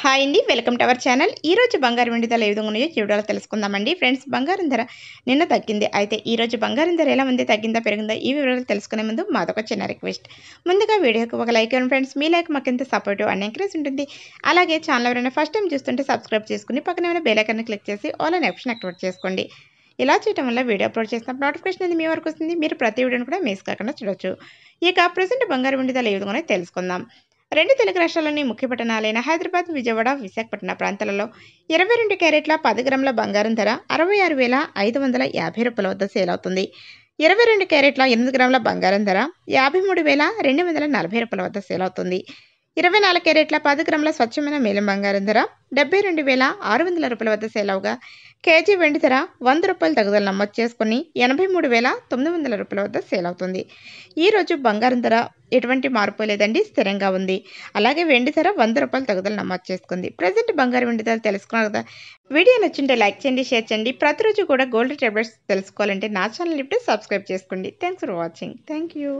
hi అండి welcome to our channel ఈరోజు బంగారు వెండి ధర ఏ విధంగా ఉన్నాయో చూడాలో తెలుసుకుందామండి ఫ్రెండ్స్ బంగారం ధర నిన్న తగ్గింది అయితే ఈరోజు బంగారం ధర ఎలా ఉంది తగ్గిందా పెరిగిందా ఈ వివరాలు తెలుసుకునే ముందు మాదొక చిన్న రిక్వెస్ట్ ముందుగా వీడియోకి ఒక లైక్ ఇవ్వండి ఫ్రెండ్స్ మీ లైక్ మాకు ఎంత సపోర్ట్ అండ్ ఎంకరేజ్ ఉంటుంది అలాగే ఛానల్ ఎవరైనా ఫస్ట్ టైం చూస్తుంటే సబ్స్క్రైబ్ చేసుకుని పక్కన ఏమైనా బెలైకన్ క్లిక్ చేసి ఆన్లైన్ ఆప్షన్ యాక్టివేట్ చేసుకోండి ఇలా చేయడం వల్ల వీడియో అప్లోడ్ చేసినప్పుడు నోటిఫికేషన్ అనేది మీ వరకు వస్తుంది మీరు ప్రతి వీడియోని కూడా మిస్ కాకుండా చూడవచ్చు ఇక ప్రజెంట్ బంగారు వెండి ధర ఏ విధంగా తెలుసుకుందాం రెండు తెలుగు రాష్ట్రాల్లోని ముఖ్య పట్టణాలైన హైదరాబాద్ విజయవాడ విశాఖపట్నం ప్రాంతాలలో ఇరవై రెండు క్యారెట్ల పది గ్రాముల బంగారం ధర అరవై ఆరు వేల ఐదు వందల యాభై రూపాయల వద్ద సేల్ అవుతుంది ఇరవై రెండు క్యారెట్ల ఎనిమిది గ్రాముల బంగారం ధర యాభై మూడు వేల రెండు వందల నలభై రూపాయల వద్ద సేల్ అవుతుంది ఇరవై నాలుగు క్యారెట్ల పది గ్రాముల స్వచ్ఛమైన మేలం బంగారం ధర డెబ్బై రెండు వేల ఆరు వందల రూపాయల వద్ద సేల్ అవగా కేజీ వెండి ధర వంద రూపాయల తగుదల నమోదు చేసుకుని ఎనభై మూడు వేల తొమ్మిది వందల రూపాయల వద్ద సేల్ అవుతుంది ఈరోజు బంగారం ధర ఎటువంటి మార్పు లేదండి స్థిరంగా ఉంది అలాగే వెండి ధర వంద రూపాయలు తగుదల నమోదు చేసుకుంది ప్రజెంట్ బంగారం వెండి ధర తెలుసుకున్నారు కదా వీడియో నచ్చింటే లైక్ చేయండి షేర్ చేయండి ప్రతిరోజు కూడా గోల్డ్ టాబ్లెట్స్ తెలుసుకోవాలంటే నా ఛానల్ ఇప్పుడు సబ్స్క్రైబ్ చేసుకోండి thanks for watching thank you